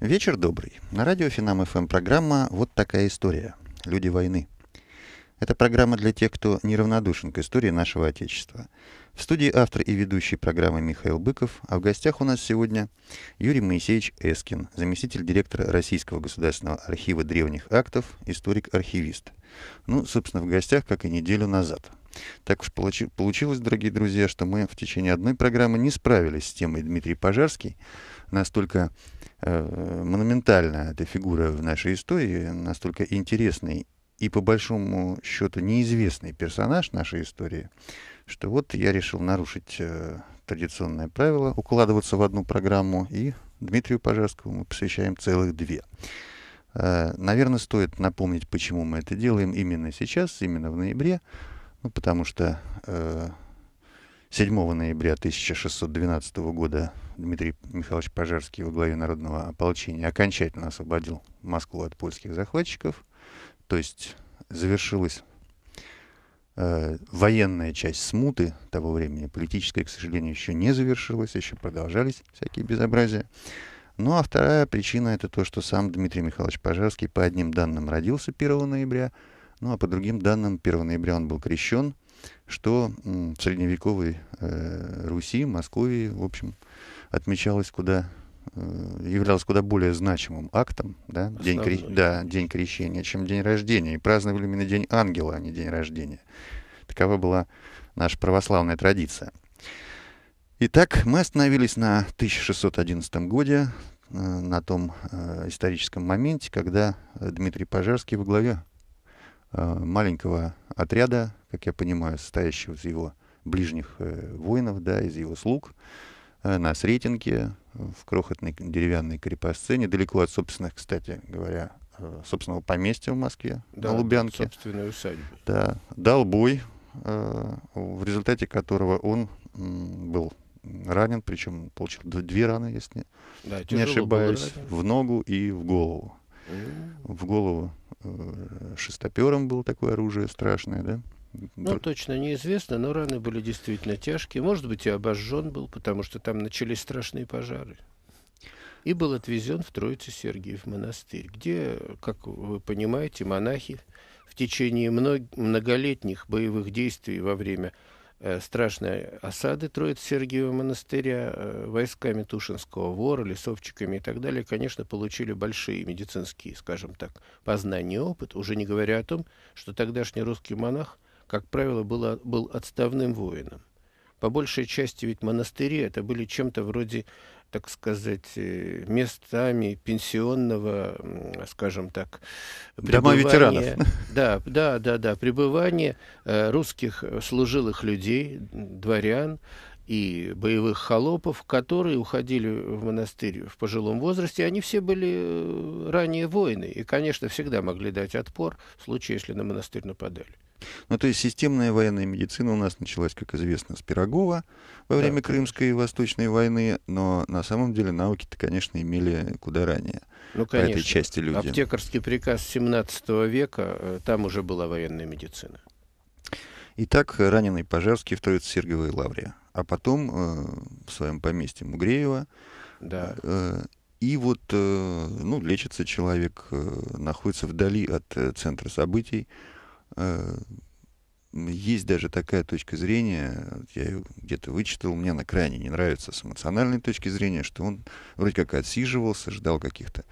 Вечер добрый. На радио Финам ФМ программа «Вот такая история. Люди войны». Это программа для тех, кто неравнодушен к истории нашего Отечества. В студии автор и ведущий программы Михаил Быков, а в гостях у нас сегодня Юрий Моисеевич Эскин, заместитель директора Российского государственного архива древних актов, историк-архивист. Ну, собственно, в гостях, как и неделю назад. Так уж получилось, дорогие друзья, что мы в течение одной программы не справились с темой Дмитрий Пожарский, настолько э, монументальна эта фигура в нашей истории, настолько интересный и по большому счету неизвестный персонаж нашей истории, что вот я решил нарушить э, традиционное правило, укладываться в одну программу, и Дмитрию Пожарскому мы посвящаем целых две. Э, наверное, стоит напомнить, почему мы это делаем именно сейчас, именно в ноябре, ну, потому что э, 7 ноября 1612 года Дмитрий Михайлович Пожарский во главе народного ополчения окончательно освободил Москву от польских захватчиков, то есть завершилась э, военная часть смуты того времени, политическая, к сожалению, еще не завершилась, еще продолжались всякие безобразия. Ну а вторая причина это то, что сам Дмитрий Михайлович Пожарский по одним данным родился 1 ноября, ну а по другим данным 1 ноября он был крещен – что в средневековой э, Руси, Москве, в общем, отмечалось куда э, являлось куда более значимым актом, да, день, кре... да, день крещения, чем день рождения. И праздновали именно день ангела, а не день рождения. Такова была наша православная традиция. Итак, мы остановились на 1611 годе, э, на том историческом моменте, когда Дмитрий Пожарский во главе Э, маленького отряда, как я понимаю, состоящего из его ближних э, воинов, да, из его слуг, э, на Сретенке, в крохотной деревянной крепостцене, недалеко от собственных, кстати говоря, собственного поместья в Москве, да, на Лубянке. собственной усадьбы. Да, дал бой, в результате которого он был ранен, причем получил две раны, если да, не ошибаюсь, в ногу и в голову. Mm. В голову Э, шестопером было такое оружие страшное, да? Ну, точно неизвестно, но раны были действительно тяжкие. Может быть, и обожжен был, потому что там начались страшные пожары. И был отвезен в Троице Сергиев монастырь, где, как вы понимаете, монахи в течение мног... многолетних боевых действий во время Э, страшной осады Троиц Сергиева монастыря э, войсками Тушинского вора, лесовчиками и так далее, конечно, получили большие медицинские, скажем так, познания и опыт, уже не говоря о том, что тогдашний русский монах, как правило, был, был отставным воином. По большей части ведь монастыри это были чем-то вроде так сказать, э, местами пенсионного, скажем так, Дома ветеранов. Да, да, да, да, пребывание э, русских э, служилых людей, дворян, и боевых холопов, которые уходили в монастырь в пожилом возрасте, они все были э, ранее воины и, конечно, всегда могли дать отпор в случае, если на монастырь нападали. Ну, то есть системная военная медицина у нас началась, как известно, с Пирогова во время да, Крымской и Восточной войны, но на самом деле науки-то, конечно, имели куда ранее. Ну, конечно. этой части люди. Аптекарский приказ 17 века, э, там уже была военная медицина. Итак, раненый Пожарский в Троице-Серговой лавре а потом э, в своем поместье Мугреева. Да. Э, и вот э, ну, лечится человек, э, находится вдали от э, центра событий. Э, есть даже такая точка зрения, я ее где-то вычитал, мне она крайне не нравится с эмоциональной точки зрения, что он вроде как отсиживался, ждал каких-то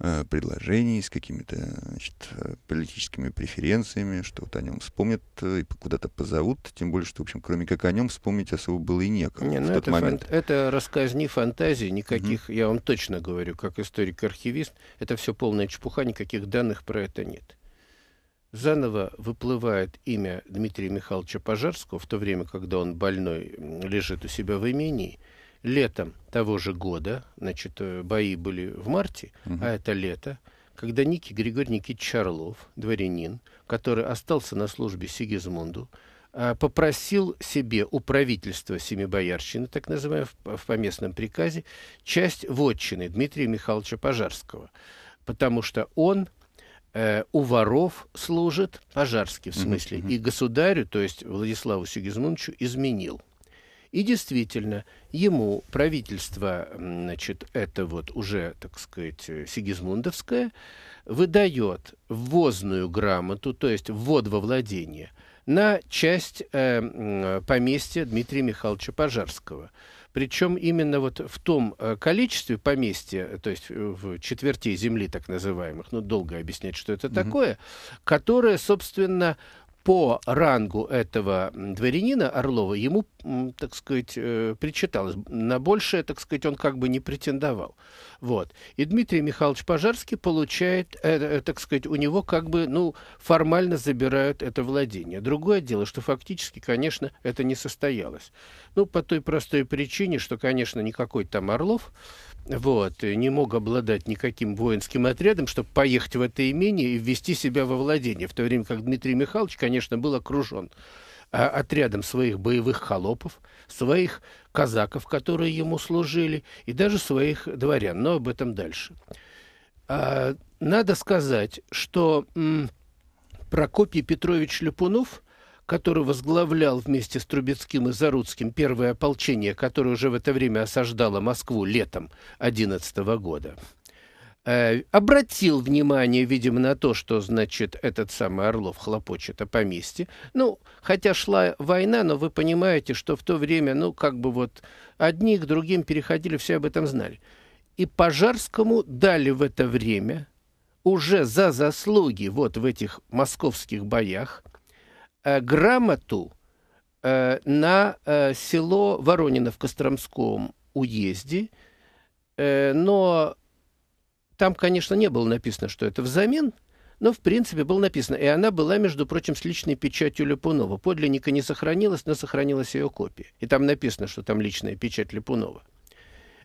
Э, предложений, с какими-то значит, э, политическими преференциями, что вот о нем вспомнят э, и куда-то позовут, тем более, что, в общем, кроме как о нем вспомнить особо было и некому Не, ну в ну тот это момент. Фан- это рассказни фантазии, никаких, mm-hmm. я вам точно говорю, как историк-архивист, это все полная чепуха, никаких данных про это нет. Заново выплывает имя Дмитрия Михайловича Пожарского в то время, когда он больной лежит у себя в имении – летом того же года, значит, э, бои были в марте, угу. а это лето, когда Ники Григорий Никитич Орлов, дворянин, который остался на службе Сигизмунду, э, попросил себе у правительства Семибоярщины, так называемого, в поместном приказе, часть вотчины Дмитрия Михайловича Пожарского, потому что он э, у воров служит, Пожарский в смысле, mm-hmm. и государю, то есть Владиславу Сигизмундовичу, изменил. И действительно, ему правительство, значит, это вот уже, так сказать, э, Сигизмундовское, выдает ввозную грамоту, то есть ввод во владение, на часть э, поместья Дмитрия Михайловича Пожарского. Причем именно вот в том э, количестве поместья, то есть э, в четверти земли так называемых, ну долго объяснять, что это mm-hmm. такое, которое, собственно, по рангу этого дворянина Орлова ему, так сказать, э, причиталось. На большее, так сказать, он как бы не претендовал. Вот. И Дмитрий Михайлович Пожарский получает, э, э, так сказать, у него как бы, ну, формально забирают это владение. Другое дело, что фактически, конечно, это не состоялось. Ну, по той простой причине, что, конечно, никакой там Орлов вот, не мог обладать никаким воинским отрядом, чтобы поехать в это имение и ввести себя во владение, в то время как Дмитрий Михайлович, конечно, был окружен а, отрядом своих боевых холопов, своих казаков, которые ему служили, и даже своих дворян, но об этом дальше. А, надо сказать, что Прокопий Петрович Ляпунов который возглавлял вместе с Трубецким и Заруцким первое ополчение, которое уже в это время осаждало Москву летом 11 года, э, обратил внимание, видимо, на то, что, значит, этот самый Орлов хлопочет о поместье. Ну, хотя шла война, но вы понимаете, что в то время, ну, как бы вот одни к другим переходили, все об этом знали. И Пожарскому дали в это время уже за заслуги вот в этих московских боях – Э, грамоту э, на э, село Воронина в Костромском уезде, но там, конечно, не было написано, что это взамен, но, в принципе, было написано. И она была, между прочим, с личной печатью Липунова. Подлинника не сохранилось, но сохранилась ее копия. И там написано, что там личная печать Липунова.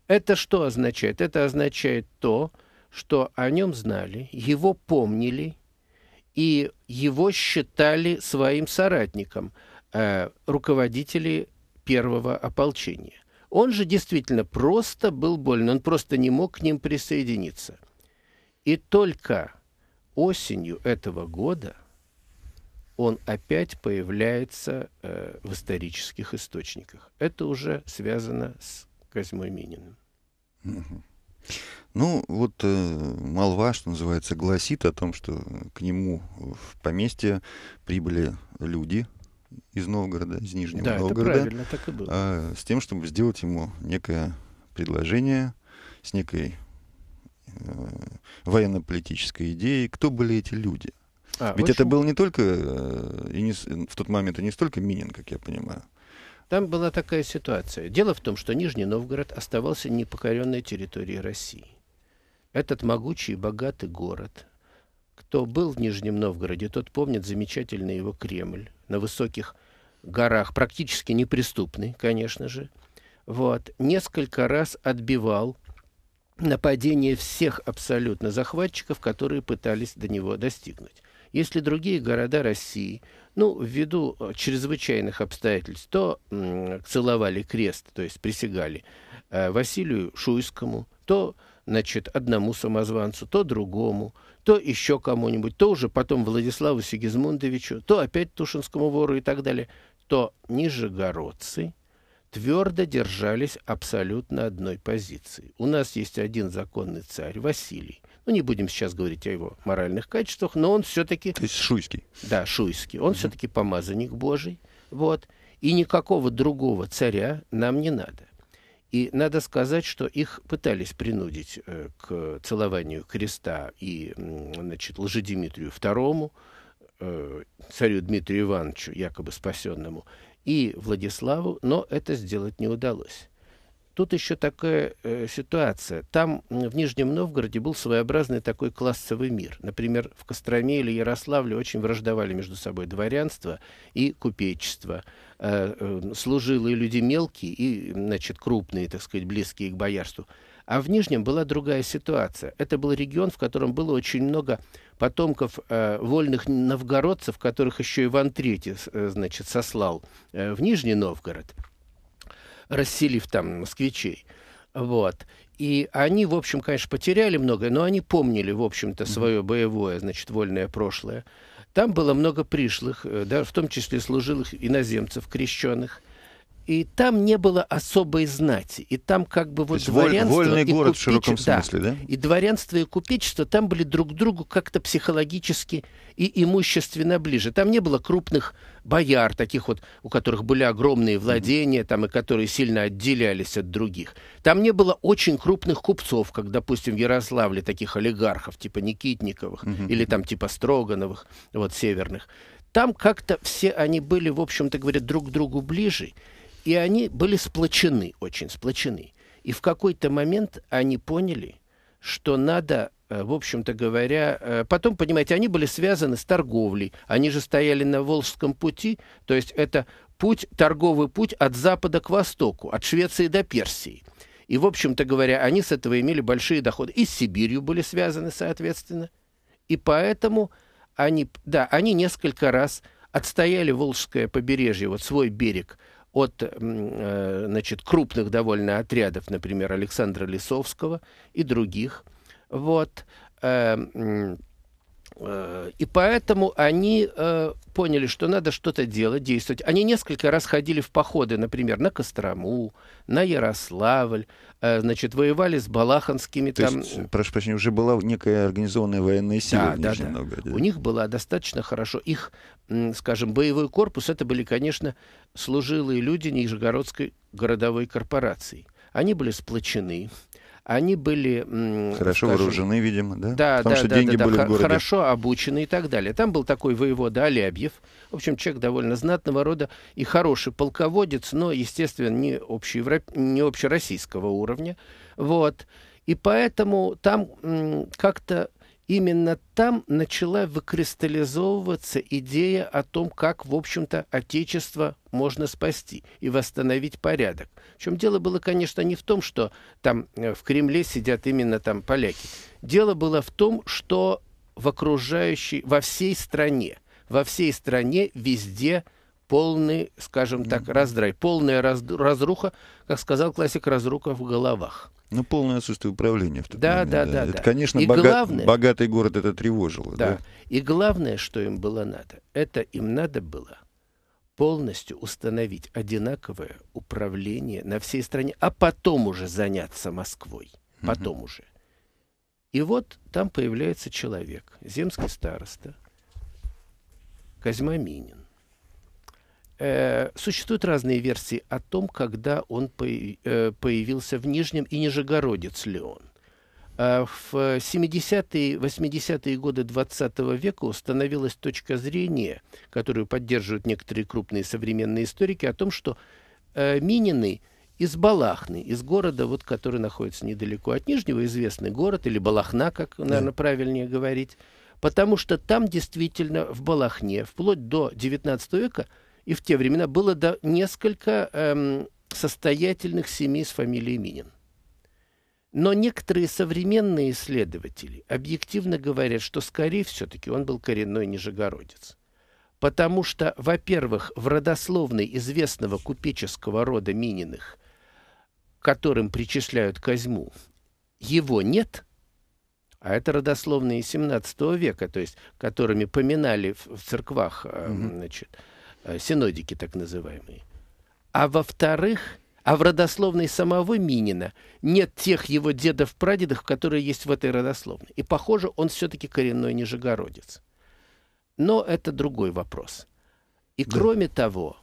Это что означает? Это означает то, что о нем знали, его помнили, и его считали своим соратником э, руководители первого ополчения. Он же действительно просто был болен, он просто не мог к ним присоединиться. И только осенью этого года он опять появляется э, в исторических источниках. Это уже связано с Козьмой Мининым. Mm-hmm. Ну, вот э, молва, что называется, гласит о том, что к нему в поместье прибыли люди из Новгорода, из Нижнего да, Новгорода. Это правильно, так и было. Э, с тем, чтобы сделать ему некое предложение с некой э, военно-политической идеей. Кто были эти люди? А, Ведь общем... это был не только, э, и не, в тот момент, и не столько Минин, как я понимаю. Там была такая ситуация. Дело в том, что Нижний Новгород оставался непокоренной территорией России. Этот могучий и богатый город. Кто был в Нижнем Новгороде, тот помнит замечательный его Кремль на высоких горах, практически неприступный, конечно же. Вот. Несколько раз отбивал нападение всех абсолютно захватчиков, которые пытались до него достигнуть. Если другие города России, ну, ввиду э, чрезвычайных обстоятельств, то целовали крест, то есть присягали э, Василию Шуйскому, то значит, одному самозванцу, то другому, то еще кому-нибудь, то уже потом Владиславу Сигизмундовичу, то опять Тушинскому вору и так далее, то нижегородцы твердо держались абсолютно одной позиции. У нас есть один законный царь, Василий. Ну, не будем сейчас говорить о его моральных качествах, но он все-таки... То есть шуйский. Да, шуйский. Он mm-hmm. все-таки помазанник Божий. Вот. И никакого другого царя нам не надо. И надо сказать, что их пытались принудить э, к целованию креста и значит, Лжедимитрию II, э, царю Дмитрию Ивановичу, якобы спасенному, и Владиславу, но это сделать не удалось. Тут еще такая э, ситуация. Там в Нижнем Новгороде был своеобразный такой классовый мир. Например, в Костроме или Ярославле очень враждовали между собой дворянство и купечество. Э, э, служилые люди мелкие и, значит, крупные, так сказать, близкие к боярству. А в Нижнем была другая ситуация. Это был регион, в котором было очень много потомков э, вольных новгородцев, которых еще Иван III, э, значит, сослал э, в Нижний Новгород – расселив там москвичей. Вот. И они, в общем, конечно, потеряли многое, но они помнили, в общем-то, свое боевое, значит, вольное прошлое. Там было много пришлых, э, да, в том числе служилых иноземцев, крещенных и там не было особой знати, и там как бы вот дворянство вольный и город купеч... в широком смысле, да, да? И дворянство и купечество там были друг к другу как-то психологически и имущественно ближе. Там не было крупных бояр, таких вот, у которых были огромные владения, там, и которые сильно отделялись от других. Там не было очень крупных купцов, как, допустим, в Ярославле, таких олигархов, типа Никитниковых, угу. или там типа Строгановых, вот, северных. Там как-то все они были, в общем-то говоря, друг к другу ближе. И они были сплочены, очень сплочены. И в какой-то момент они поняли, что надо э, в общем-то говоря, э, потом, понимаете, они были связаны с торговлей. Они же стояли на Волжском пути, то есть это путь, торговый путь от запада к востоку, от Швеции до Персии. И, в общем-то говоря, они с этого имели большие доходы. И с Сибирью были связаны, соответственно. И поэтому они, да, они несколько раз отстояли Волжское побережье, вот свой берег – от э, значит, крупных довольно отрядов, например, Александра Лисовского и других. Вот. Э, Э, и поэтому они э, поняли, что надо что-то делать, действовать. Они несколько раз ходили в походы, например, на Кострому, на Ярославль, э, значит, воевали с Балаханскими. То там... есть, прошу прощения, уже была некая организованная военная сила да, в да, да. Новгороде. У них была достаточно хорошо. Их, скажем, боевой корпус, это были, конечно, служилые люди Нижегородской городовой корпорации. Они были сплочены, они были... Хорошо скажем, вооружены, видимо, да? Да, Потому да, что да, деньги да, были да, в городе. Хорошо обучены и так далее. Там был такой воевода Алябьев. В общем, человек довольно знатного рода и хороший полководец, но, естественно, не, общеевроп... не общероссийского уровня. Вот. И поэтому там как-то именно там начала выкристаллизовываться идея о том, как, в общем-то, Отечество можно спасти и восстановить порядок. В чем дело было, конечно, не в том, что там э, в Кремле сидят именно там поляки. Дело было в том, что в окружающей, во всей стране, во всей стране везде – полный, скажем так, раздрай, полная раз, разруха, как сказал классик, разруха в головах. Ну, полное отсутствие управления в тот да, момент. Да, да, да. Это, да. конечно, бога... главное, богатый город это тревожило. Да. да. И главное, что им было надо, это им надо было полностью установить одинаковое управление на всей стране, а потом уже заняться Москвой. Потом угу. уже. И вот там появляется человек, земский староста, Козьма Минин Э, существуют разные версии о том, когда он э, появился в Нижнем и Нижегородец ли он. Э, в 70-е, 80-е годы 20 -го века установилась точка зрения, которую поддерживают некоторые крупные современные историки, о том, что э, Минины из Балахны, из города, вот, который находится недалеко от Нижнего, известный город, или Балахна, как, наверное, правильнее говорить, потому что там действительно в Балахне, вплоть до XIX века, и в те времена было до несколько эм, состоятельных семей с фамилией Минин. Но некоторые современные исследователи объективно говорят, что, скорее все-таки, он был коренной нижегородец. Потому что, во-первых, в родословной известного купеческого рода Мининых, которым причисляют Козьму, его нет – а это родословные 17 века, то есть которыми поминали в, в церквах, mm-hmm. значит, Э, синодики так называемые. А во-вторых, а в родословной самого Минина нет тех его дедов-прадедов, которые есть в этой родословной. И, похоже, он все-таки коренной нижегородец. Но это другой вопрос. И, да. кроме того,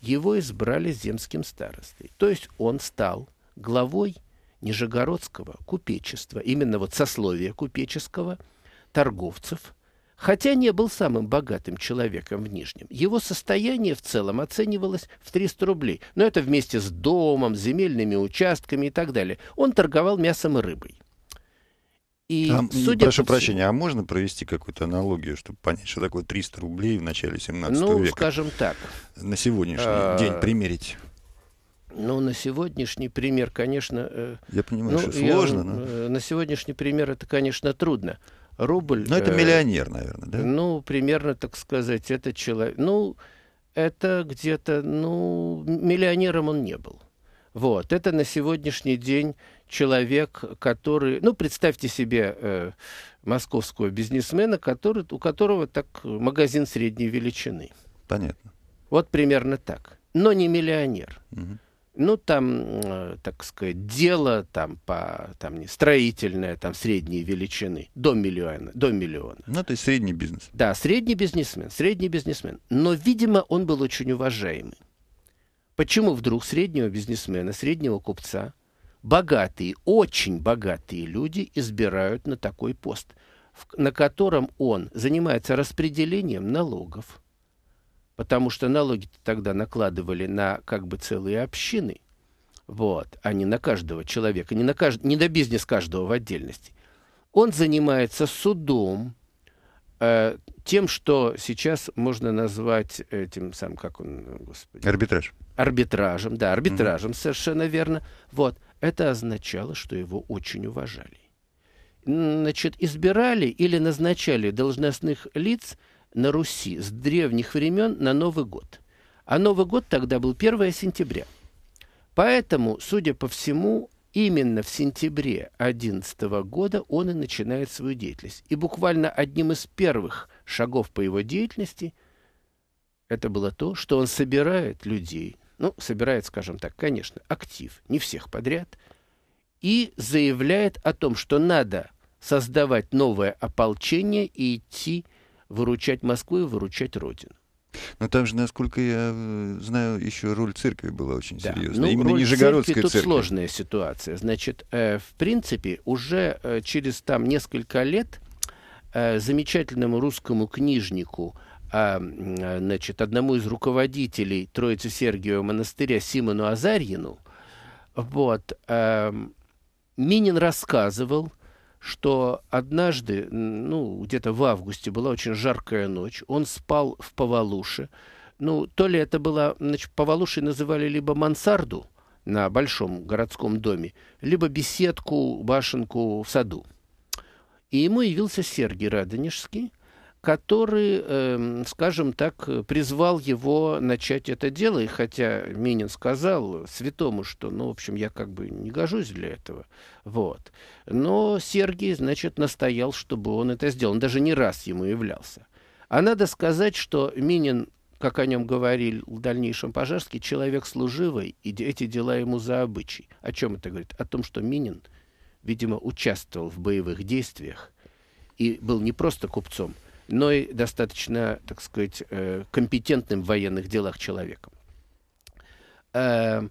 его избрали земским старостой. То есть он стал главой Нижегородского купечества, именно вот сословия купеческого, торговцев – Хотя не был самым богатым человеком в Нижнем, его состояние в целом оценивалось в 300 рублей. Но это вместе с домом, земельными участками и так далее. Он торговал мясом и рыбой. И, а, судя прошу по прощения, всему, а можно провести какую-то аналогию, чтобы понять, что такое 300 рублей в начале 17 ну, века? Ну, скажем так. На сегодняшний а... день примерить. Ну, на сегодняшний пример, конечно... Э, я понимаю, ну, что сложно, я, э, но... На сегодняшний пример это, конечно, трудно рубль... Ну, это э, миллионер, наверное, да? Ну, примерно, так сказать, это человек... Ну, это где-то, ну, миллионером он не был. Вот, это на сегодняшний день человек, который, ну, представьте себе э, московского бизнесмена, который, у которого так магазин средней величины. Понятно. Вот примерно так. Но не миллионер. Угу ну, там, э, так сказать, дело там по, там, не строительное, там, средние величины, до миллиона, до миллиона. Ну, то есть средний бизнес. Да, средний бизнесмен, средний бизнесмен. Но, видимо, он был очень уважаемый. Почему вдруг среднего бизнесмена, среднего купца, богатые, очень богатые люди избирают на такой пост, в, на котором он занимается распределением налогов, потому что налоги -то тогда накладывали на как бы целые общины, вот, а не на каждого человека, не, на кажд... не на бизнес каждого в отдельности. Он занимается судом, э, тем, что сейчас можно назвать этим самым, как он, господи... Арбитраж. Арбитражем, да, арбитражем, угу. совершенно верно. Вот, это означало, что его очень уважали. Значит, избирали или назначали должностных лиц – на Руси с древних времен на Новый год. А Новый год тогда был 1 сентября. Поэтому, судя по всему, именно в сентябре 2011 года он и начинает свою деятельность. И буквально одним из первых шагов по его деятельности это было то, что он собирает людей, ну, собирает, скажем так, конечно, актив, не всех подряд, и заявляет о том, что надо создавать новое ополчение и идти выручать Москву и выручать Родину. Но там же, насколько я э, знаю, еще роль церкви была очень да. Ну, Именно роль Нижегородской церкви, тут сложная ситуация. Значит, э, в принципе, уже э, через там несколько лет замечательному русскому книжнику, а, значит, одному из руководителей Троицы Сергиева монастыря Симону Азарьину, вот, эм, Минин рассказывал – что однажды, ну, где-то в августе была очень жаркая ночь, он спал в Повалуше. Ну, то ли это было, значит, Повалушей называли либо мансарду на большом городском доме, либо беседку, башенку в саду. И ему явился Сергий Радонежский, который, эм, скажем так, призвал его начать это дело. И хотя Минин сказал святому, что, ну, в общем, я как бы не гожусь для этого. Вот. Но Сергий, значит, настоял, чтобы он это сделал. Он даже не раз ему являлся. А надо сказать, что Минин как о нем говорили в дальнейшем Пожарский, человек служивый, и эти дела ему за обычай. О чем это говорит? О том, что Минин, видимо, участвовал в боевых действиях и был не просто купцом, но и достаточно, так сказать, э, компетентным в военных делах человеком. Э,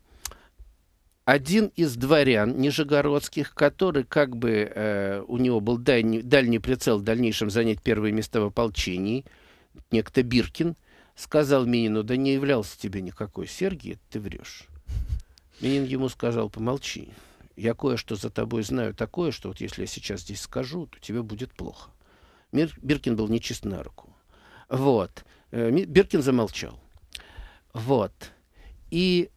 один из дворян нижегородских, который как бы э, у него был дальний, дальний прицел в дальнейшем занять первые места в ополчении, некто Биркин, сказал Минину, да не являлся тебе никакой Сергий, ты врешь. Минин ему сказал, помолчи, я кое-что за тобой знаю такое, что вот если я сейчас здесь скажу, то тебе будет плохо. Биркин был нечист на руку. Вот. Э, Биркин замолчал. Вот. И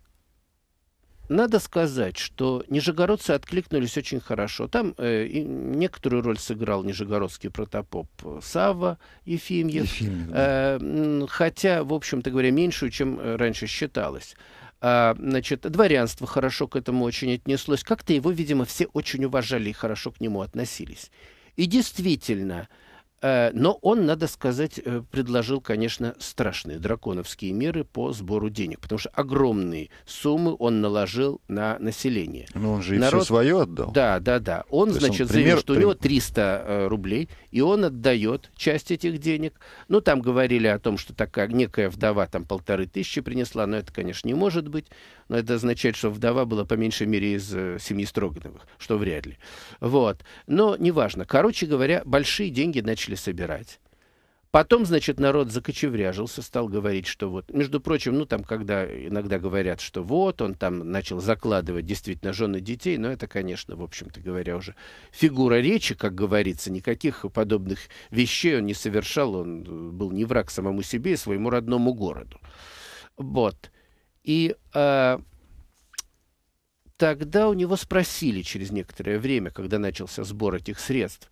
надо сказать, что нижегородцы откликнулись очень хорошо. Там э, некоторую роль сыграл нижегородский протопоп Сава Ефимьев. Ефимьев да. э, хотя, в общем-то говоря, меньшую, чем э, раньше считалось. А, значит, дворянство хорошо к этому очень отнеслось. Как-то его, видимо, все очень уважали и хорошо к нему относились. И действительно, Э, но он, надо сказать, э, предложил, конечно, страшные драконовские меры по сбору денег, потому что огромные суммы он наложил на население. Но ну, он же Народ... и все свое отдал. Да, да, да. Он, То значит, он, пример... заявил, что у него 300 э, рублей, и он отдает часть этих денег. Ну, там говорили о том, что такая некая вдова там полторы тысячи принесла, но это, конечно, не может быть. Но это означает, что вдова была по меньшей мере из семьи Строгановых, что вряд ли. Вот. Но неважно. Короче говоря, большие деньги начали начали собирать. Потом, значит, народ закочевряжился, стал говорить, что вот... Между прочим, ну, там, когда иногда говорят, что вот, он там начал закладывать действительно жены детей, но это, конечно, в общем-то говоря, уже фигура речи, как говорится, никаких подобных вещей он не совершал, он был не враг самому себе и своему родному городу. Вот. И э, тогда у него спросили через некоторое время, когда начался сбор этих средств,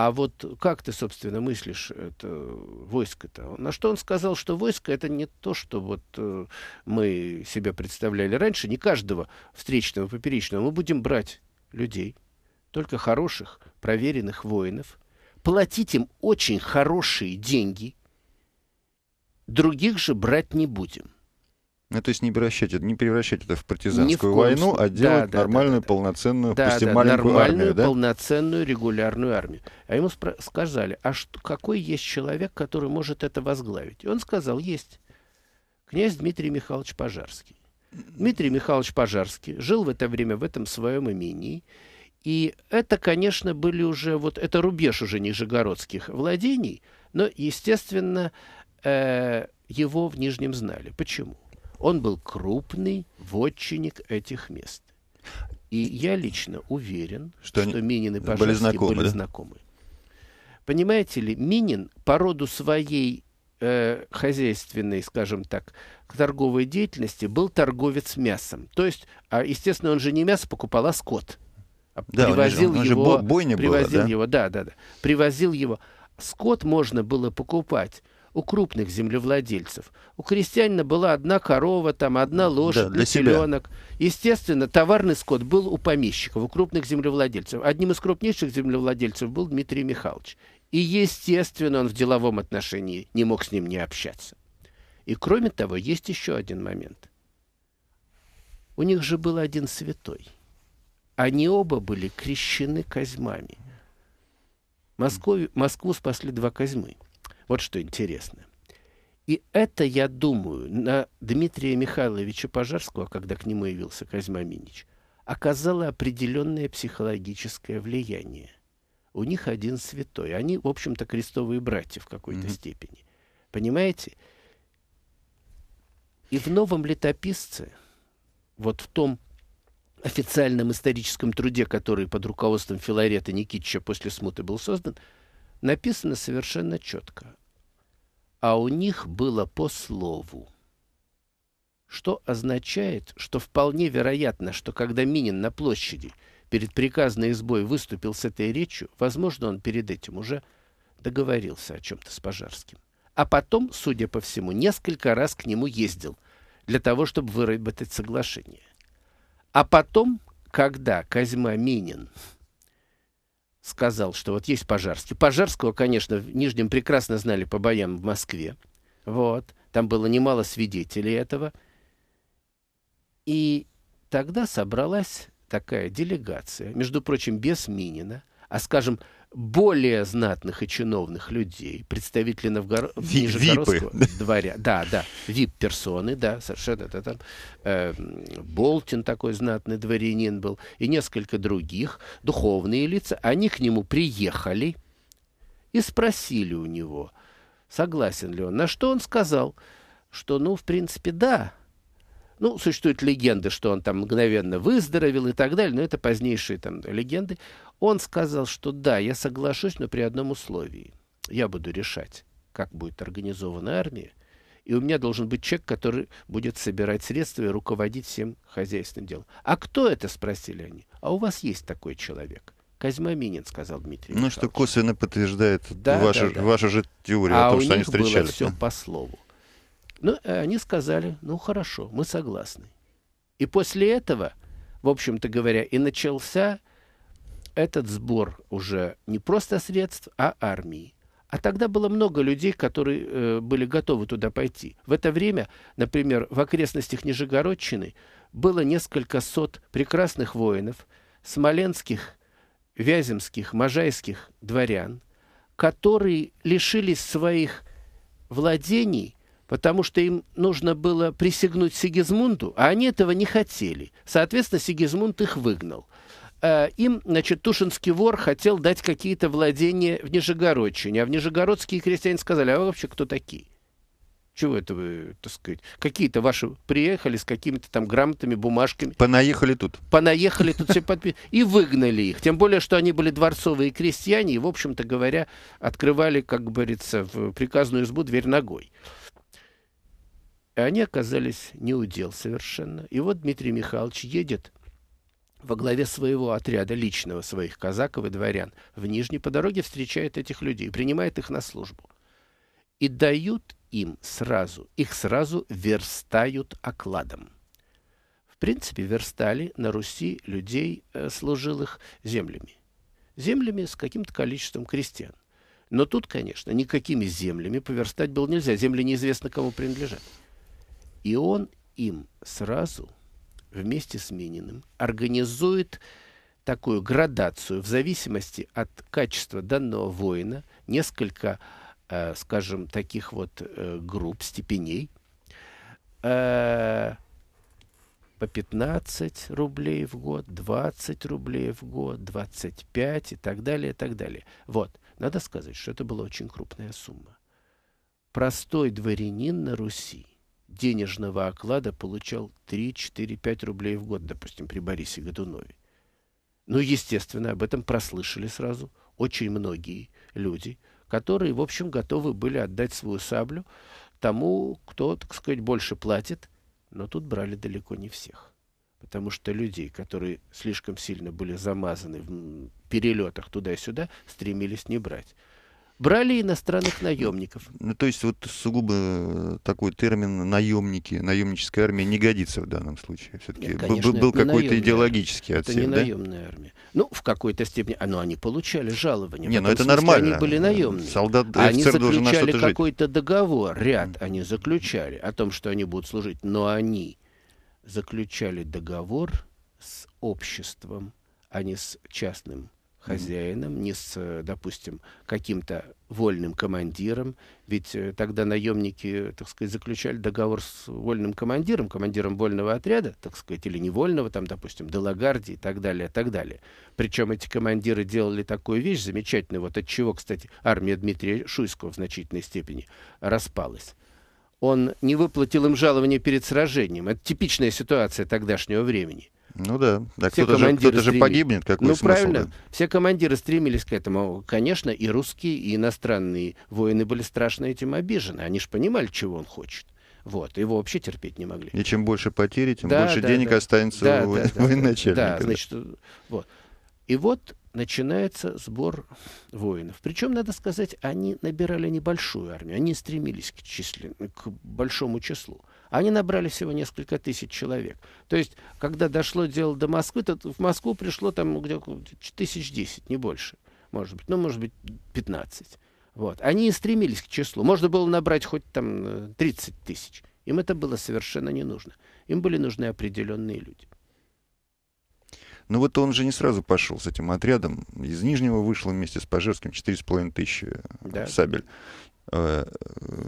а вот как ты, собственно, мыслишь это э, войско-то? На что он сказал, что войско это не то, что вот э, мы себя представляли раньше. Не каждого встречного, поперечного. Мы будем брать людей, только хороших, проверенных воинов, платить им очень хорошие деньги. Других же брать не будем. Ну, то есть не превращать, это, не превращать это в партизанскую войну, а делать да, нормальную, да, да, полноценную, да, пусть да, и маленькую нормальную, армию. Да? полноценную, регулярную армию. А ему спро- сказали, а что, какой есть человек, который может это возглавить? И он сказал, есть князь Дмитрий Михайлович Пожарский. Дмитрий Михайлович Пожарский жил в это время в этом своем имении. И это, конечно, были уже, вот это рубеж уже нижегородских владений, но, естественно, э, его в Нижнем знали. Почему? Он был крупный вотчинник этих мест. И я лично уверен, что, что Минин и Пожарский были знакомы. Были да? знакомы. Понимаете ли, Минин по роду своей э, хозяйственной, скажем так, торговой деятельности был торговец мясом. То есть, а, естественно, он же не мясо покупал, а скот. А да, привозил он же, он его, же бойня привозил была, да? его, да, да, да. Привозил его. Скот можно было покупать у крупных землевладельцев. У крестьянина была одна корова, там одна лошадь, да, теленок. Естественно, товарный скот был у помещиков, у крупных землевладельцев. Одним из крупнейших землевладельцев был Дмитрий Михайлович. И, естественно, он в деловом отношении не мог с ним не общаться. И, кроме того, есть еще один момент. У них же был один святой. Они оба были крещены Козьмами. Москву, Москву спасли два Козьмы – вот что интересно. И это, я думаю, на Дмитрия Михайловича Пожарского, когда к нему явился Козьма Минич, оказало определенное психологическое влияние. У них один святой. Они, в общем-то, крестовые братья в какой-то mm-hmm. степени. Понимаете? И в новом летописце, вот в том официальном историческом труде, который под руководством Филарета Никитича после смуты был создан, написано совершенно четко. А у них было по слову. Что означает, что вполне вероятно, что когда Минин на площади перед приказной избой выступил с этой речью, возможно, он перед этим уже договорился о чем-то с Пожарским. А потом, судя по всему, несколько раз к нему ездил для того, чтобы выработать соглашение. А потом, когда Козьма Минин сказал, что вот есть Пожарский. Пожарского, конечно, в Нижнем прекрасно знали по боям в Москве. Вот. Там было немало свидетелей этого. И тогда собралась такая делегация, между прочим, без Минина, а, скажем, более знатных и чиновных людей, представители Новгород... Ви- Нижегородского випы. дворя. Да, да, вип-персоны, да, совершенно. Это там э, Болтин такой знатный дворянин был, и несколько других духовные лица. Они к нему приехали и спросили у него, согласен ли он. На что он сказал, что, ну, в принципе, да, ну, существуют легенды что он там мгновенно выздоровел и так далее, но это позднейшие там легенды. Он сказал, что да, я соглашусь, но при одном условии. Я буду решать, как будет организована армия, и у меня должен быть человек, который будет собирать средства и руководить всем хозяйственным делом. «А кто это?» – спросили они. «А у вас есть такой человек». Козьма Минин, сказал Дмитрий. Ну, что косвенно подтверждает да, ваша, да, да. ваша же теория а о том, у что них они встречались. Было все по слову. Ну, э, они сказали, ну хорошо, мы согласны. И после этого, в общем-то говоря, и начался этот сбор уже не просто средств, а армии. А тогда было много людей, которые э, были готовы туда пойти. В это время, например, в окрестностях Нижегородчины было несколько сот прекрасных воинов, смоленских, вяземских, можайских дворян, которые лишились своих владений, потому что им нужно было присягнуть Сигизмунду, а они этого не хотели. Соответственно, Сигизмунд их выгнал. Э, им, значит, Тушинский вор хотел дать какие-то владения в Нижегородчине. А в Нижегородские крестьяне сказали, а вы вообще кто такие? Чего это вы, так сказать, какие-то ваши приехали с какими-то там грамотами, бумажками. Понаехали тут. Понаехали тут все подписали. И выгнали их. Тем более, что они были дворцовые крестьяне и, в общем-то говоря, открывали, как говорится, в приказную избу дверь ногой. И они оказались неудел совершенно. И вот Дмитрий Михайлович едет во главе своего отряда, личного своих казаков и дворян, в нижней по дороге встречает этих людей, принимает их на службу. И дают им сразу, их сразу верстают окладом. В принципе, верстали на Руси людей, э, служилых землями. Землями с каким-то количеством крестьян. Но тут, конечно, никакими землями поверстать было нельзя. Земли неизвестно кому принадлежат. И он им сразу – вместе с Мининым организует такую градацию в зависимости от качества данного воина, несколько, э, скажем, таких вот э, групп, степеней, э, по 15 рублей в год, 20 рублей в год, 25 и так далее, и так далее. Вот, надо сказать, что это была очень крупная сумма. Простой дворянин на Руси – денежного оклада получал 3, 4, 5 рублей в год, допустим, при Борисе Годунове. Ну, естественно, об этом прослышали сразу очень многие люди, которые, в общем, готовы были отдать свою саблю тому, кто, так сказать, больше платит, но тут брали далеко не всех. Потому что людей, которые слишком сильно были замазаны в перелетах туда и сюда, стремились не брать брали иностранных наемников. Ну, то есть вот сугубо э, такой термин наемники, наемническая армия не годится в данном случае. Все-таки Нет, конечно, был, какой-то идеологический отсев. Это не да? наемная армия. Ну, в какой-то степени, а, но ну, они получали жалование. Не, ну это нормально. Они были наемные. Солдат, а они заключали какой-то договор, ряд они заключали о том, что они будут служить, но они заключали договор с обществом, а не с частным хозяином, не с, э, допустим, каким-то вольным командиром. Ведь э, тогда наемники, так сказать, заключали договор с вольным командиром, командиром вольного отряда, так сказать, или невольного, там, допустим, Делагарди и так далее, и так далее. Причем эти командиры делали такую вещь замечательную, вот от чего, кстати, армия Дмитрия Шуйского в значительной степени распалась. Он не выплатил им жалование перед сражением. Это типичная ситуация тогдашнего времени – ну да, да все кто-то, же, кто же погибнет, какой ну, смысл? правильно, да? все командиры стремились к этому. Конечно, и русские, и иностранные воины были страшно этим обижены. Они же понимали, чего он хочет. Вот, его вообще терпеть не могли. И чем больше потери, тем да, больше да, денег да. останется да, у да, военачальника. Да, да, значит, вот. И вот начинается сбор воинов. Причем, надо сказать, они набирали небольшую армию, они стремились к, числен... к большому числу. Они набрали всего несколько тысяч человек. То есть, когда дошло дело до Москвы, то в Москву пришло там где-то тысяч десять, не больше. Может быть, ну, может быть, 15. Вот. Они и стремились к числу. Можно было набрать хоть там 30 э, тысяч. Им это было совершенно не нужно. Им были нужны определенные люди. Ну вот он же не сразу пошел с этим отрядом. Из Нижнего вышел вместе с Пожерским 4,5 тысячи э, да. сабель. Э,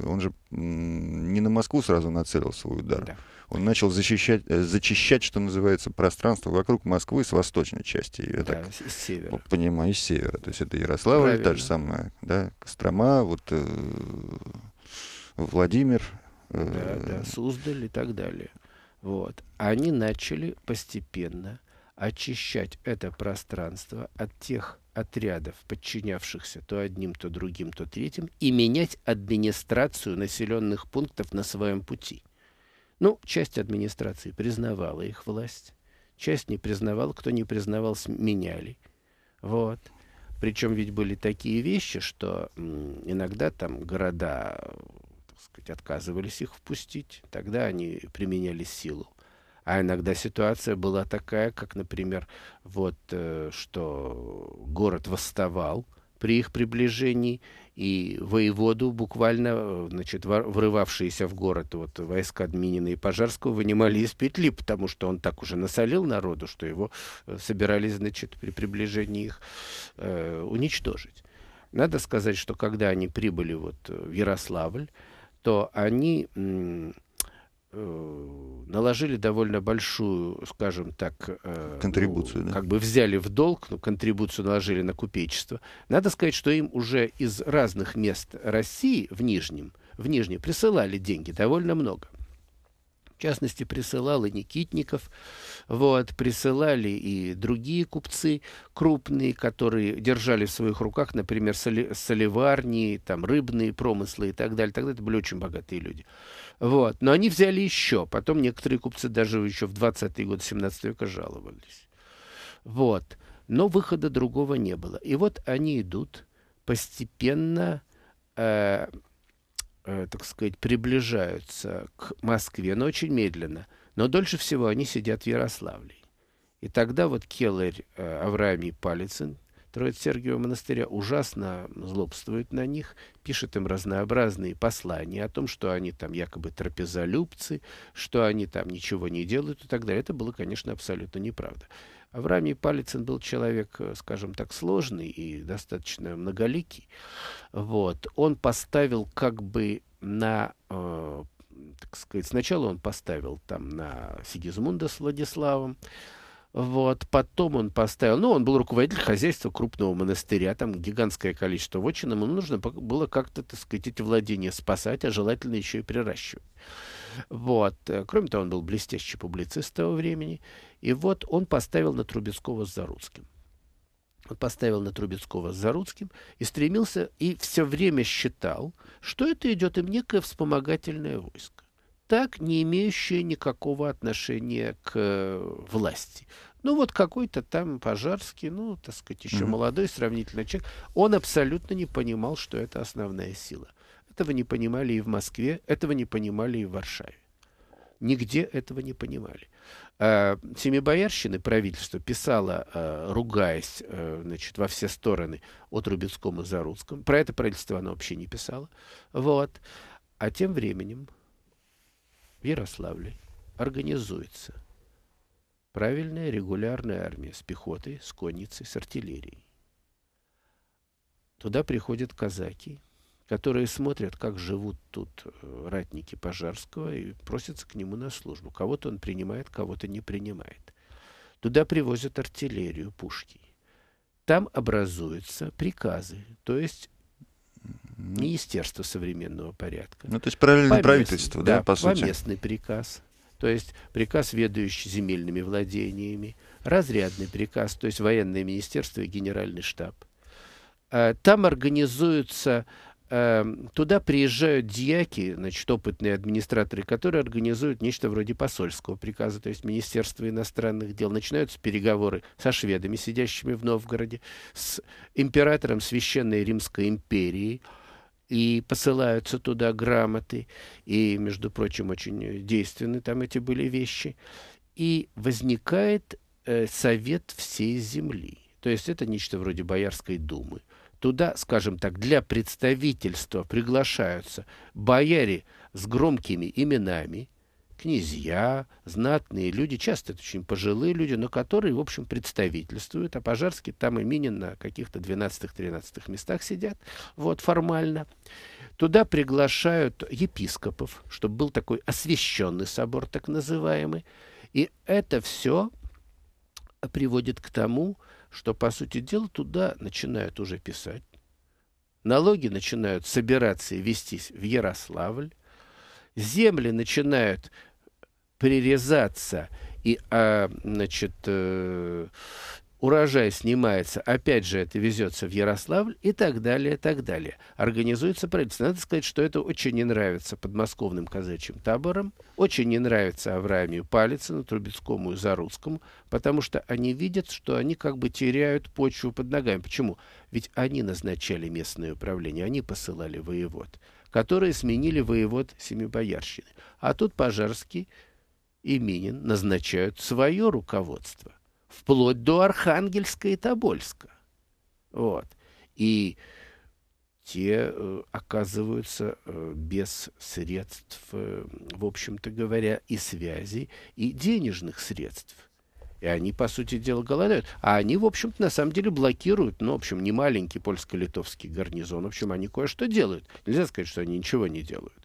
он же не на Москву сразу нацелил свой удар. Да. Он начал защищать, э, зачищать, что называется, пространство вокруг Москвы с восточной части. Я да, так с севера. Понимаю, с севера. То есть это Ярославль, Правильно. та же самая, да, Кострома, вот э, Владимир. Э, да, да, Суздаль и так далее. Вот. Они начали постепенно очищать это пространство от тех отрядов, подчинявшихся то одним, то другим, то третьим, и менять администрацию населенных пунктов на своем пути. Ну, часть администрации признавала их власть, часть не признавала, кто не признавал, меняли. Вот. Причем ведь были такие вещи, что иногда там города э, так сказать, отказывались их впустить, тогда они применяли силу. А иногда ситуация была такая, как, например, вот, э, что город восставал при их приближении, и воеводу буквально, э, значит, врывавшиеся в город вот, войска Дминина и Пожарского вынимали из петли, потому что он так уже насолил народу, что его э, собирались, значит, при приближении их э, уничтожить. Надо сказать, что когда они прибыли вот в Ярославль, то они Э, наложили довольно большую, скажем так, э, ну, контрибуцию, ну, да? как бы взяли в долг, ну, контрибуцию наложили на купечество. Надо сказать, что им уже из разных мест России в Нижнем, в Нижнем присылали деньги довольно много. В частности, присылал и Никитников, вот, присылали и другие купцы крупные, которые держали в своих руках, например, соли, соливарни, там, рыбные промыслы и так далее, так далее. это были очень богатые люди. Вот. Но они взяли еще, потом некоторые купцы даже еще в 20-е годы 17 века жаловались. Вот. Но выхода другого не было. И вот они идут постепенно э, Э, так сказать, приближаются к Москве, но очень медленно. Но дольше всего они сидят в Ярославле. И тогда вот Келлер, э, Авраамий Авраам Палицын, Троиц монастыря ужасно злобствует на них, пишет им разнообразные послания о том, что они там якобы трапезолюбцы, что они там ничего не делают и так далее. Это было, конечно, абсолютно неправда. Авраамий Палицын был человек, э, скажем так, сложный и достаточно многоликий. Вот. Он поставил как бы на э, так сказать, сначала он поставил там на Сигизмунда с Владиславом, вот, потом он поставил, ну, он был руководитель хозяйства крупного монастыря, там гигантское количество вотчин, ему нужно было как-то, так сказать, эти владения спасать, а желательно еще и приращивать. Вот. Э, кроме того, он был блестящий публицист того времени. И вот он поставил на Трубецкого с Заруцким. Он поставил на Трубецкого с Заруцким и стремился, и все время считал, что это идет им некое вспомогательное войско так не имеющее никакого отношения к э, власти. Ну вот какой-то там Пожарский, ну, так сказать, еще mm-hmm. молодой сравнительно человек, он абсолютно не понимал, что это основная сила. Этого не понимали и в Москве, этого не понимали и в Варшаве. Нигде этого не понимали. А, Семибоярщины правительство писало, э, ругаясь э, значит, во все стороны от Рубинскому и Заруцкому. Про это правительство оно вообще не писало. Вот. А тем временем в Ярославле организуется правильная регулярная армия с пехотой, с конницей, с артиллерией. Туда приходят казаки, которые смотрят, как живут тут э, ратники Пожарского и просятся к нему на службу. Кого-то он принимает, кого-то не принимает. Туда привозят артиллерию, пушки. Там образуются приказы, то есть министерство современного порядка. Ну, то есть правильное правительство, да, да, по сути? Поместный приказ, то есть приказ, ведающий земельными владениями, разрядный приказ, то есть военное министерство и генеральный штаб. А, там организуются а, туда приезжают дьяки, значит, опытные администраторы, которые организуют нечто вроде посольского приказа, то есть Министерство иностранных дел. Начинаются переговоры со шведами, сидящими в Новгороде, с императором Священной Римской империи – и посылаются туда грамоты, и, между прочим, очень действенны там эти были вещи, и возникает э, совет всей земли. То есть это нечто вроде Боярской думы. Туда, скажем так, для представительства приглашаются бояре с громкими именами – князья, знатные люди, часто это очень пожилые люди, но которые, в общем, представительствуют, а Пожарский там и Минин на каких-то 12-13 местах сидят, вот, формально. Туда приглашают епископов, чтобы был такой освященный собор, так называемый. И это все приводит к тому, что, по сути дела, туда начинают уже писать. Налоги начинают собираться и вестись в Ярославль. Земли начинают прирезаться. И, а, значит, э, урожай снимается, опять же это везется в Ярославль и так далее, и так далее. Организуется правительство. Надо сказать, что это очень не нравится подмосковным казачьим таборам, очень не нравится Авраамию Палицыну, Трубецкому и Заруцкому, потому что они видят, что они как бы теряют почву под ногами. Почему? Ведь они назначали местное управление, они посылали воевод, которые сменили воевод Семибоярщины. А тут Пожарский и Минин назначают свое руководство, вплоть до Архангельска и Тобольска. Вот. И те э, оказываются э, без средств, э, в общем-то говоря, и связей, и денежных средств. И они, по сути дела, голодают. А они, в общем-то, на самом деле блокируют, ну, в общем, не маленький польско-литовский гарнизон. В общем, они кое-что делают. Нельзя сказать, что они ничего не делают.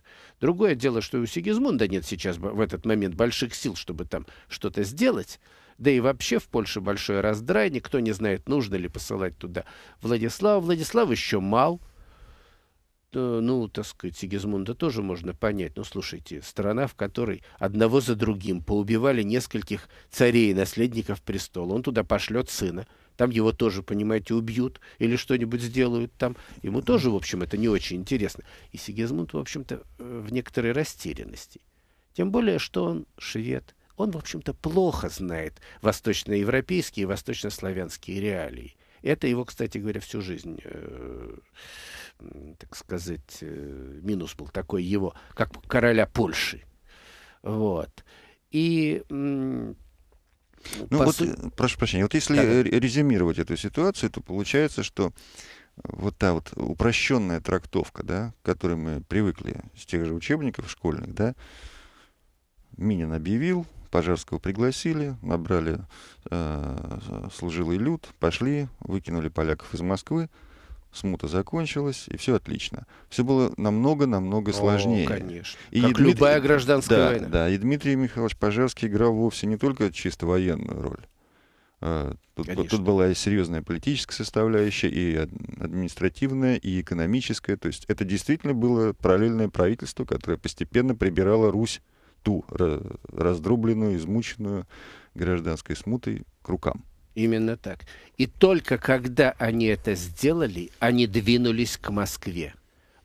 Другое дело, что и у Сигизмунда нет сейчас в этот момент больших сил, чтобы там что-то сделать. Да и вообще в Польше большой раздрай, никто не знает, нужно ли посылать туда Владислава. Владислав еще мал. Э, ну, так сказать, Сигизмунда тоже можно понять. Ну, слушайте, страна, в которой одного за другим поубивали нескольких царей и наследников престола. Он туда пошлет сына там его тоже, понимаете, убьют или что-нибудь сделают там. Ему тоже, в общем, это не очень интересно. И Сигизмунд, в общем-то, э, в некоторой растерянности. Тем более, что он швед. Он, в общем-то, плохо знает восточноевропейские и восточнославянские реалии. Это его, кстати говоря, всю жизнь, э, так сказать, э, минус был такой его, как короля Польши. Вот. И ну Пос... вот, прошу прощения, вот если да. резюмировать эту ситуацию, то получается, что вот та вот упрощенная трактовка, да, к которой мы привыкли с тех же учебников школьных, да, Минин объявил, Пожарского пригласили, набрали э, служилый люд, пошли, выкинули поляков из Москвы, смута закончилась, и все отлично. Все было намного-намного сложнее. конечно. И как Дмитрий... любая гражданская да, война. Да, и Дмитрий Михайлович Пожарский играл вовсе не только чисто военную роль. А, тут, тут была и серьезная политическая составляющая, и административная, и экономическая. То есть это действительно было параллельное правительство, которое постепенно прибирало Русь, ту раздробленную, измученную гражданской смутой, к рукам. Именно так. И только когда они это сделали, они двинулись к Москве.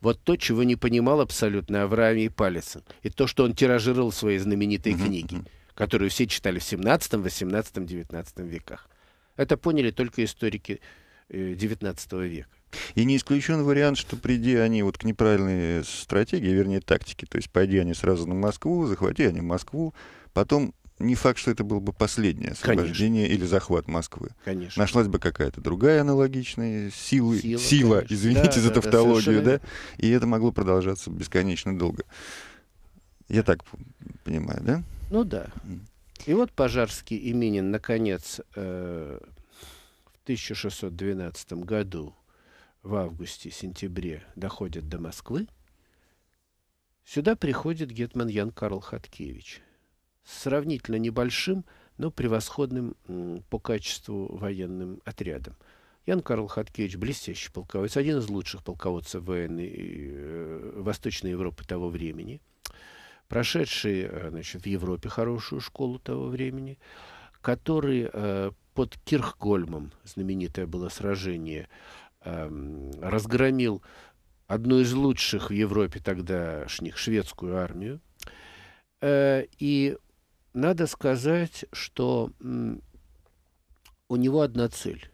Вот то, чего не понимал абсолютно Авраамий Палесен. И то, что он тиражировал свои знаменитые книги, которые все читали в 17, 18, 19 веках. Это поняли только историки 19 э, века. И не исключен вариант, что приди они вот к неправильной стратегии, вернее тактике, то есть пойди они сразу на Москву, захвати они Москву, потом не факт, что это было бы последнее освобождение конечно. или захват Москвы. Конечно. Нашлась бы какая-то другая аналогичная силы, сила, сила извините да, за да, тавтологию, да, совершенно... да, и это могло продолжаться бесконечно долго. Я так понимаю, да? Ну да. И вот Пожарский и Минин, наконец, э, в 1612 году, в августе-сентябре, доходят до Москвы. Сюда приходит гетман Ян Карл Хаткевич – сравнительно небольшим, но превосходным по качеству военным отрядом. Ян Карл Хаткевич – блестящий полководец, один из лучших полководцев военной э, Восточной Европы того времени, прошедший э, значит, в Европе хорошую школу того времени, который э, под Кирхгольмом, знаменитое было сражение, э, разгромил одну из лучших в Европе тогдашних шведскую армию, э, и надо сказать, что у него одна цель.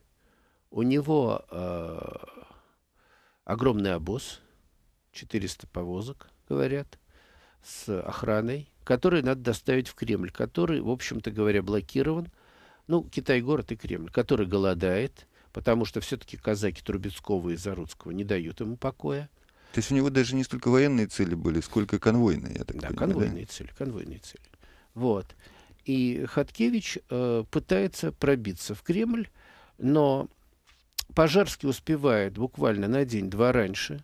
У него э, огромный обоз, 400 повозок, говорят, с охраной, который надо доставить в Кремль, который, в общем-то говоря, блокирован. Ну, Китай город и Кремль, который голодает, потому что все-таки казаки Трубецкого и Заруцкого не дают ему покоя. То есть у него даже не столько военные цели были, сколько конвойные, я так да, понимаю. Конвойные да, конвойные цели, конвойные цели. Вот. И Хаткевич э, пытается пробиться в Кремль, но Пожарский успевает буквально на день-два раньше,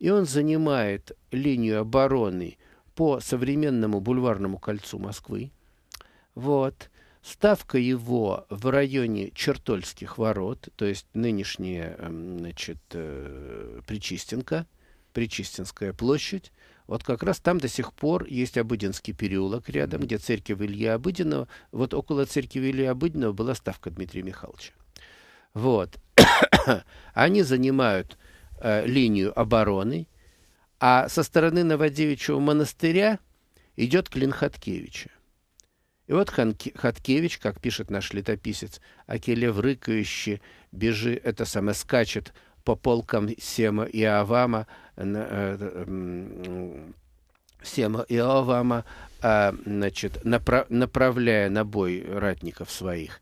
и он занимает линию обороны по современному бульварному кольцу Москвы. Вот. Ставка его в районе Чертольских ворот, то есть нынешняя значит, э, Причистенка, Причистенская площадь, вот как раз там до сих пор есть Обыденский переулок рядом, где церковь Ильи Обыденного. Вот около церкви Ильи Обыденного была ставка Дмитрия Михайловича. Вот. Они занимают э, линию обороны, а со стороны Новодевичьего монастыря идет клин Хаткевича. И вот Хаткевич, как пишет наш летописец, «Акелев рыкающе бежи, это самое скачет по полкам Сема и Авама, Э, сема Иовама, э, значит, направляя на бой ратников своих.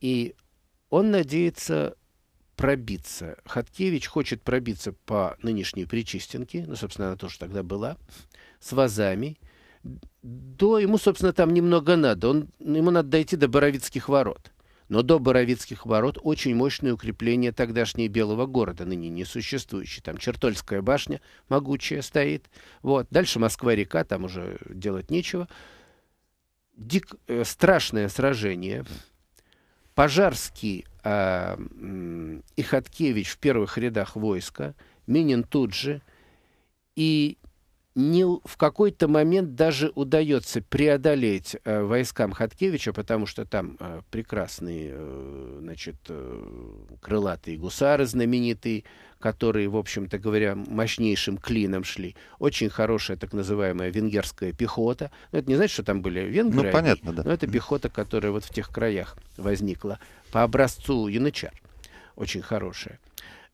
И он надеется пробиться. Хаткевич хочет пробиться по нынешней Причистенке, ну, собственно, она тоже тогда была, с вазами. До, ему, собственно, там немного надо. Он, ему надо дойти до Боровицких ворот но до Боровицких ворот очень мощное укрепление тогдашнего Белого города, ныне несуществующей. Там Чертольская башня могучая стоит. Вот. Дальше Москва-река, там уже делать нечего. Дик, э, страшное сражение. Пожарский э, э, и Хаткевич в первых рядах войска. Минин тут же. И не в какой-то момент даже удается преодолеть э, войскам Хаткевича, потому что там э, прекрасные э, значит, э, крылатые гусары знаменитые, которые, в общем-то говоря, мощнейшим клином шли. Очень хорошая так называемая венгерская пехота. Но это не значит, что там были венгры. Ну, понятно, они, да. Но это пехота, которая вот в тех краях возникла по образцу янычар. Очень хорошая.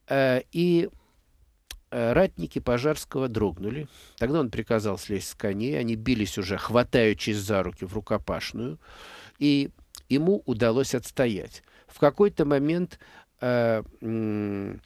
Э, и Э, ратники Пожарского дрогнули. Тогда он приказал слезть с коней. Они бились уже, хватаючись за руки в рукопашную. И ему удалось отстоять. В какой-то момент э, э,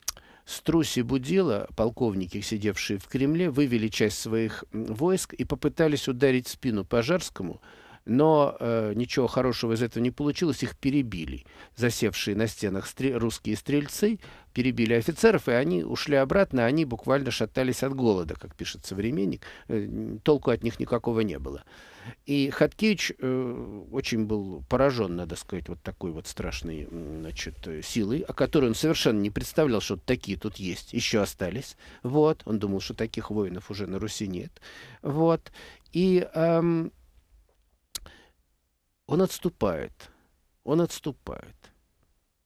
Струси Будила, полковники, сидевшие в Кремле, вывели часть своих войск и попытались ударить спину Пожарскому – но э, ничего хорошего из этого не получилось, их перебили. Засевшие на стенах стре- русские стрельцы перебили офицеров, и они ушли обратно, они буквально шатались от голода, как пишет современник, э, толку от них никакого не было. И Хаткевич э, очень был поражен, надо сказать, вот такой вот страшной значит, э, силой, о которой он совершенно не представлял, что такие тут есть, еще остались. Вот, он думал, что таких воинов уже на Руси нет. Вот. И эм, он отступает. Он отступает.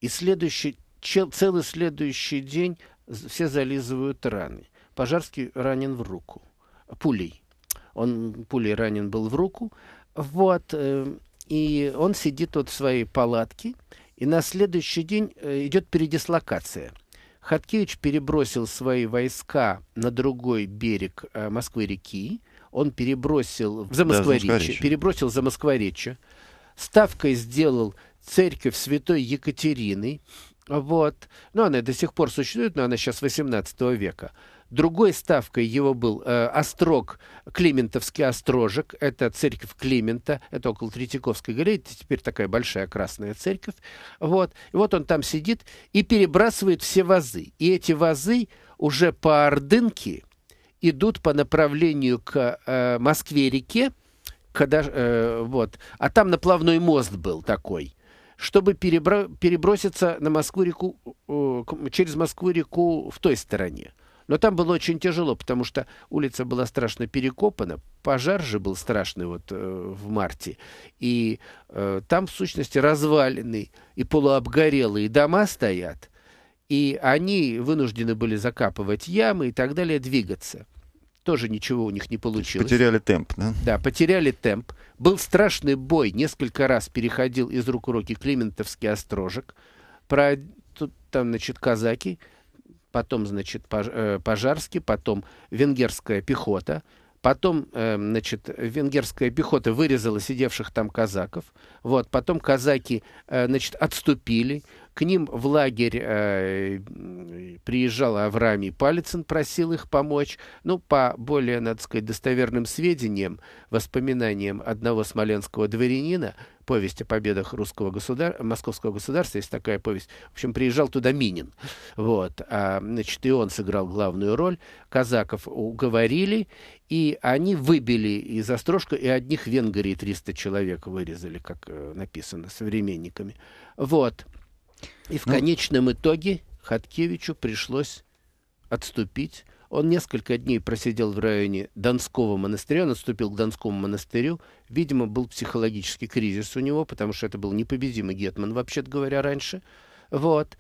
И следующий, чел, целый следующий день все зализывают раны. Пожарский ранен в руку. Пулей. Он пулей ранен был в руку. Вот. Э, и он сидит вот в своей палатке. И на следующий день э, идет передислокация. Хаткевич перебросил свои войска на другой берег э, Москвы-реки. Он перебросил за Замоскворечье. Да, Перебросил в Замоскворечье ставкой сделал церковь святой Екатерины. Вот. Но она до сих пор существует, но она сейчас 18 века. Другой ставкой его был э, острог, Климентовский острожек. Это церковь Климента, это около Третьяковской галереи, теперь такая большая красная церковь. Вот. И вот он там сидит и перебрасывает все вазы. И эти вазы уже по Ордынке идут по направлению к э, Москве-реке, когда, э, вот. А там наплавной мост был такой, чтобы перебро переброситься на Москву-реку, э, через Москву-реку в той стороне. Но там было очень тяжело, потому что улица была страшно перекопана, пожар же был страшный вот э, в марте, и э, там в сущности развалины и полуобгорелые дома стоят, и они вынуждены были закапывать ямы и так далее, двигаться тоже ничего у них не получилось. Потеряли темп, да? Да, потеряли темп. Был страшный бой. Несколько раз переходил из рук уроки Климентовский острожек. Про тут там, значит, казаки, потом, значит, э, пожарский, потом венгерская пехота. Потом, э, значит, венгерская пехота вырезала сидевших там казаков. Вот, потом казаки, э, значит, отступили. К ним в лагерь э, приезжал Авраамий Палицын, просил их помочь. Ну, по более, надо сказать, достоверным сведениям, воспоминаниям одного смоленского дворянина, повесть о победах русского государ... московского государства, есть такая повесть. В общем, приезжал туда Минин. Вот. А, значит, и он сыграл главную роль. Казаков уговорили, и они выбили из Острожка, и одних в Венгрии 300 человек вырезали, как э, написано, современниками. Вот. И в ну... конечном итоге Хаткевичу пришлось отступить. Он несколько дней просидел в районе Донского монастыря, он отступил к Донскому монастырю. Видимо, был психологический кризис у него, потому что это был непобедимый Гетман, вообще-то говоря, раньше. Вот.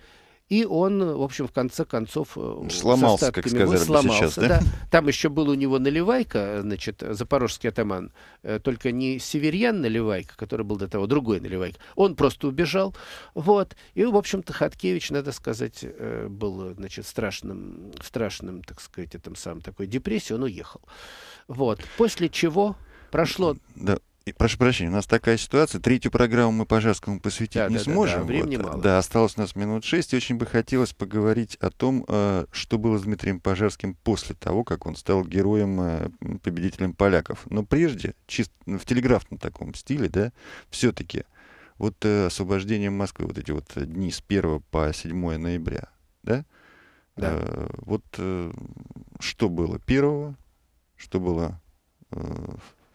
И он, в общем, в конце концов... Э, сломался, как сказали сломался, сейчас, да? да? Там еще был у него Наливайка, значит, запорожский атаман. Э, только не северьян Наливайка, который был до того, другой Наливайка. Он просто убежал. Вот. И, в общем-то, Хаткевич, надо сказать, э, был, значит, страшным, страшным, так сказать, этом самом такой депрессии. Он уехал. Вот. После чего прошло... Да. И, прошу прощения, у нас такая ситуация. Третью программу мы Пожарскому посвятить да, не да, сможем. Да, да. Времени вот. мало. Да, осталось у нас минут шесть. И очень бы хотелось поговорить о том, э, что было с Дмитрием Пожарским после того, как он стал героем, э, победителем поляков. Но прежде, чисто в телеграфном таком стиле, да, все-таки вот э, освобождение Москвы, вот эти вот дни с 1 по 7 ноября, да? Да. вот что было первого, что было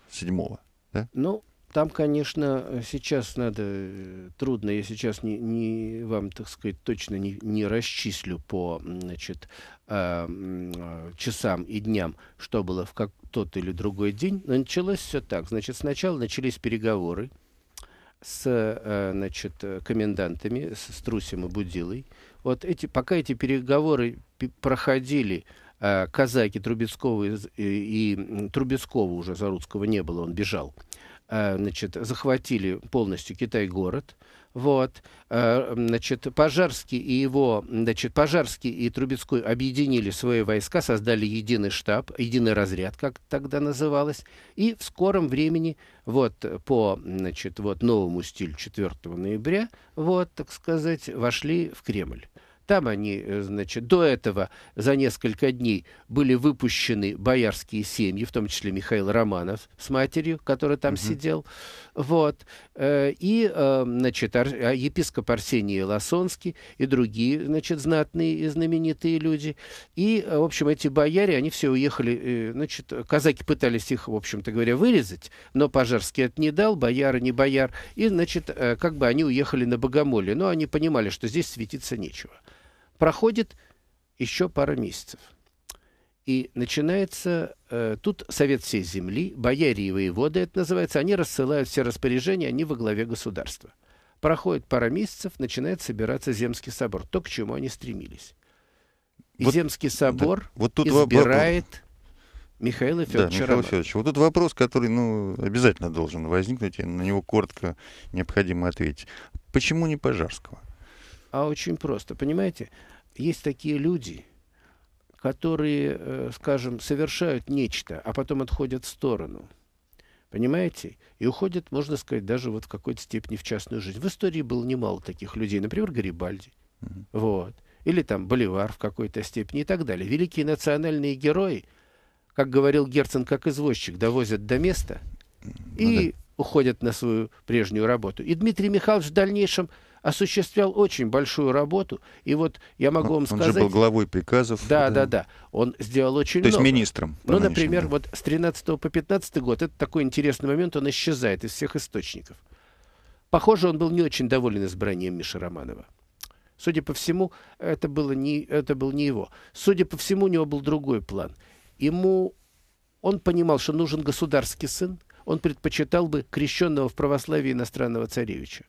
седьмого? да? Ну, там, конечно, сейчас надо трудно. Я сейчас не, не вам, так сказать, точно не, не расчислю по значит, э, часам и дням, что было в как тот или другой день. Но началось все так. Значит, сначала начались переговоры с э, значит, комендантами, с Трусем и Будилой. Вот эти, пока эти переговоры проходили, Э, казаки Трубецкого э, и, и Трубецкого уже За Заруцкого не было, он бежал, э, значит, захватили полностью Китай-город, вот, значит, Пожарский и его, значит, Пожарский и Трубецкой объединили свои войска, создали единый штаб, единый разряд, как тогда называлось, и в скором времени, вот, по, значит, вот новому стилю 4 ноября, вот, так сказать, вошли в Кремль. Там они, э, значит, до этого за несколько дней были выпущены боярские семьи, в том числе Михаил Романов с матерью, который там угу. сидел. Вот. Э, и, эм, значит, а, епископ Арсений Лосонский и другие, значит, знатные и знаменитые люди. И, э, в общем, эти бояре, они все уехали, значит, казаки пытались их, в общем-то говоря, вырезать, но Пожарский это не дал, бояры не бояр. И, значит, как бы они уехали на Богомоле. Но они понимали, что здесь светиться нечего. Проходит еще пара месяцев. И начинается... Э, тут Совет всей земли, бояре и воеводы это называется, они рассылают все распоряжения, они во главе государства. Проходит пара месяцев, начинает собираться Земский собор. То, к чему они стремились. И вот, Земский собор да, вот тут избирает... Вопрос. Михаил Федорович. Да, Михаил Федорович, вот тут вопрос, который ну, обязательно должен возникнуть, и на него коротко необходимо ответить. Почему не Пожарского? А очень просто. Понимаете, есть такие люди, которые, э, скажем, совершают нечто, а потом отходят в сторону. Понимаете? И уходят, можно сказать, даже вот в какой-то степени в частную жизнь. В истории было немало таких людей. Например, Гарибальди. Угу. Mm Вот. Или там Боливар в какой-то степени и так далее. Великие национальные герои, как говорил Герцен, как извозчик, довозят до места. Mm -hmm. И уходят на свою прежнюю работу. И Дмитрий Михайлович в дальнейшем осуществлял очень большую работу. И вот я могу вам сказать... Он же был главой приказов. Да, да, да. да. Он сделал очень То много. То есть министром. Ну, например, да. вот с 13 по 15 год, это такой интересный момент, он исчезает из всех источников. Похоже, он был не очень доволен избранием Миши Романова. Судя по всему, это, было не, это был не его. Судя по всему, у него был другой план. Ему... Он понимал, что нужен государский сын, он предпочитал бы крещенного в православии иностранного царевича,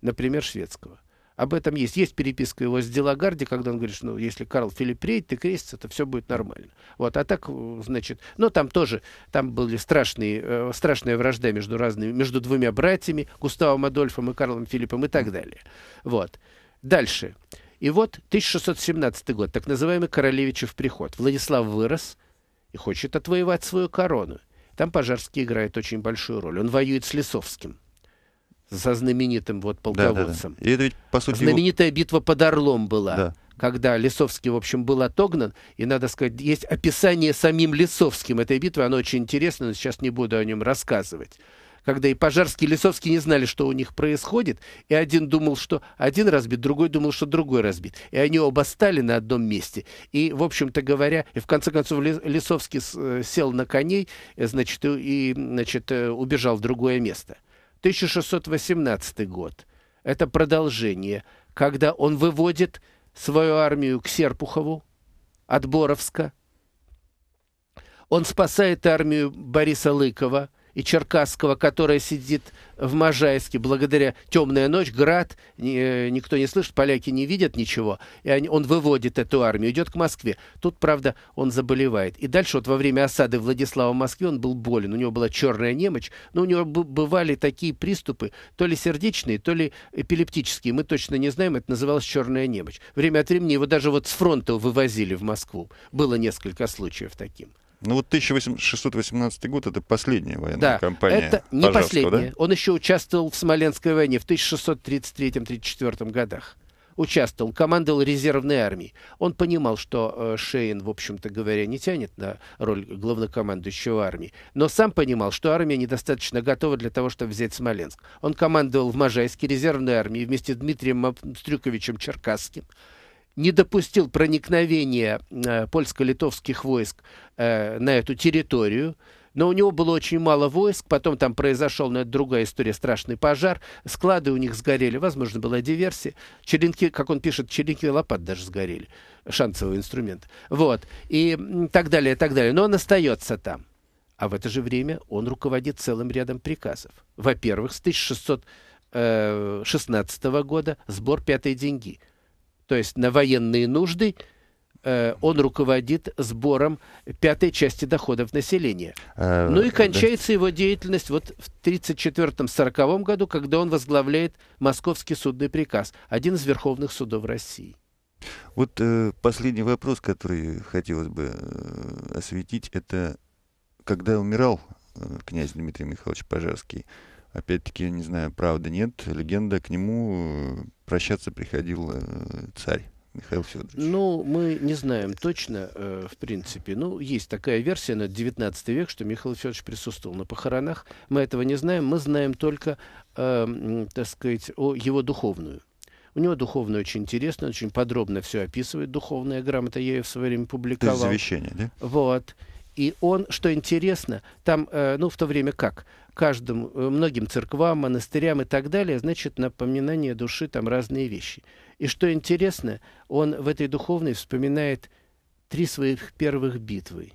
например, шведского. Об этом есть. Есть переписка его с Делагарди, когда он говорит, что ну, если Карл Филипп приедет ты крестится, то все будет нормально. Вот, а так, э, значит, но там тоже, там были страшные, э, страшная вражда между разными, между двумя братьями, Густавом Адольфом и Карлом Филиппом и так далее. Вот. Дальше. И вот 1617 год, так называемый королевичев приход. Владислав вырос и хочет отвоевать свою корону. Там Пожарский играет очень большую роль. Он воюет с Лесовским со знаменитым вот полководцем. Да, да, да. И это ведь, по сути, Знаменитая его... битва под Орлом была. Да. Когда Лесовский, в общем, был отогнан, и, надо сказать, есть описание самим Лесовским этой битвы, оно очень интересно, но сейчас не буду о нем рассказывать когда и Пожарский, и Лисовский не знали, что у них происходит, и один думал, что один разбит, другой думал, что другой разбит. И они оба стали на одном месте. И, в общем-то говоря, и в конце концов Лисовский э, сел на коней, э, значит, и значит, э, убежал в другое место. 1618 год. Это продолжение, когда он выводит свою армию к Серпухову от Боровска. Он спасает армию Бориса Лыкова – и Черкасского, которая сидит в Можайске. Благодаря темная ночь, град, э, никто не слышит, поляки не видят ничего. И он выводит эту армию, идет к Москве. Тут, правда, он заболевает. И дальше вот во время осады Владислава в Москве он был болен. У него была черная немочь, но у него бывали такие приступы, то ли сердечные, то ли эпилептические. Мы точно не знаем, это называлось черная немочь. Время от времени его даже вот с фронта вывозили в Москву. Было несколько случаев таким. Ну вот 1618 год это последняя военная да, кампания. Это не последняя. Да? Он еще участвовал в Смоленской войне в 1633-34 годах. Участвовал, командовал резервной армией. Он понимал, что э, Шейн, в общем-то говоря, не тянет на роль главнокомандующего армии. Но сам понимал, что армия недостаточно готова для того, чтобы взять Смоленск. Он командовал в Можайске резервной армией вместе с Дмитрием Мапстрюковичем Черкасским не допустил проникновения э, польско-литовских войск э, на эту территорию. Но у него было очень мало войск, потом там произошел, но это другая история, страшный пожар, склады у них сгорели, возможно, была диверсия, черенки, как он пишет, черенки лопат даже сгорели, шансовый инструмент, вот, и так далее, так далее, но он остается там. А в это же время он руководит целым рядом приказов. Во-первых, с 1616 э, года сбор пятой деньги – то есть на военные нужды, э, он руководит сбором пятой части доходов населения. Э, ну и кончается его деятельность вот в 1934-1940 году, когда он возглавляет Московский судный приказ, один из верховных судов России. Вот э, последний вопрос, который хотелось бы э, осветить, это когда умирал э, князь Дмитрий Михайлович Пожарский, опять-таки, я не знаю, правда нет, легенда к нему э, прощаться приходил э, царь. Михаил Федорович? Ну, мы не знаем точно, э, в принципе. Ну, есть такая версия на 19 век, что Михаил Федорович присутствовал на похоронах. Мы этого не знаем. Мы знаем только, э, так сказать, о его духовную. У него духовное очень интересно, очень подробно все описывает духовная грамота. Я ее в свое время публиковал. Это завещание, да? Вот. И он, что интересно, там, э, ну, в то время как? Каждым, э, многим церквам, монастырям и так далее, значит, напоминание души, там разные вещи. И что интересно, он в этой духовной вспоминает три своих первых битвы.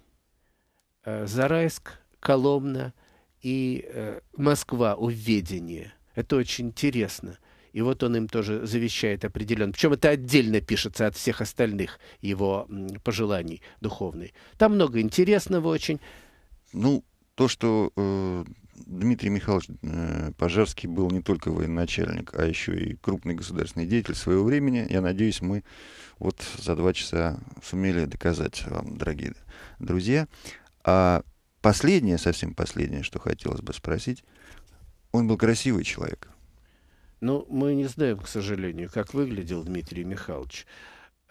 Э, Зарайск, Коломна и Москва, Уведение. Это очень интересно. И вот он им тоже завещает определенно. Причем это отдельно пишется от всех остальных его пожеланий духовной? Там много интересного очень. Ну, то, что э, Дмитрий Михайлович э, Пожарский был не только военачальник, а еще и крупный государственный деятель своего времени, я надеюсь, мы вот за два часа сумели доказать вам, дорогие друзья. А последнее, совсем последнее, что хотелось бы спросить, он был красивый человек ну мы не знаем, к сожалению, как выглядел Дмитрий Михайлович.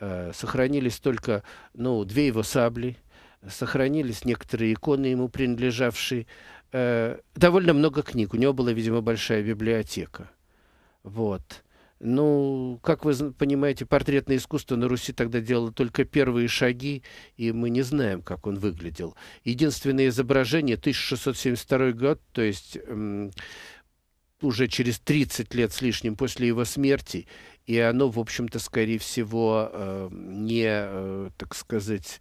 Э, сохранились только ну, две его сабли, сохранились некоторые иконы ему принадлежавшие, э, довольно много книг. У него была, видимо, большая библиотека. Вот. Ну, как вы понимаете, портретное искусство на Руси тогда делало только первые шаги, и мы не знаем, как он выглядел. Единственное изображение 1672 год, то есть уже через 30 лет с лишним после его смерти, и оно, в общем-то, скорее всего, э, не, э, так сказать,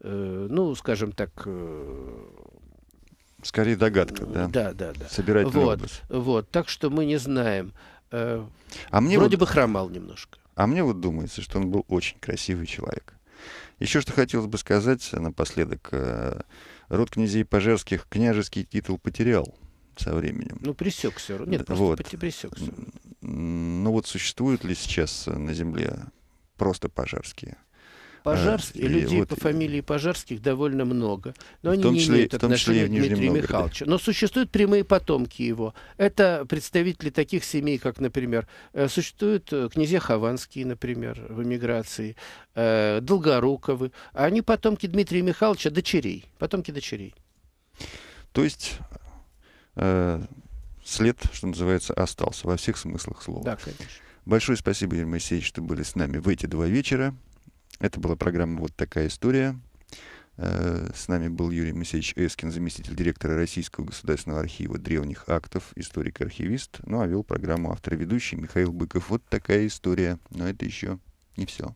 э, ну, скажем так... Скорее догадка, да? Да, да, да. Собирательный вот, Вот, так что мы не знаем. а мне Вроде вот, бы хромал немножко. А мне вот думается, что он был очень красивый человек. Еще что хотелось бы сказать напоследок. Род князей Пожерских княжеский титул потерял со временем. Ну, пресек все равно. Нет, просто вот. пресек все Ну вот существуют ли сейчас э, на Земле просто пожарские? А, пожарские. а, людей вот, по фамилии Пожарских довольно много. Но они не числе, имеют отношения к Дмитрию Михайловичу. Но существуют прямые потомки его. Это представители таких семей, как, например, э, существуют э, князья Хованские, например, в эмиграции, Долгоруковы. А они потомки Дмитрия Михайловича, дочерей. Потомки дочерей. То есть Э, след, что называется, остался во всех смыслах слова. Да, конечно. Большое спасибо, Юрий Моисеевич, что были с нами в эти два вечера. Это была программа «Вот такая история». Э, с нами был Юрий Моисеевич Эскин, заместитель директора Российского государственного архива древних актов, историк-архивист. Ну а вел программу автор ведущий Михаил Быков. Вот такая история. Но это еще не все.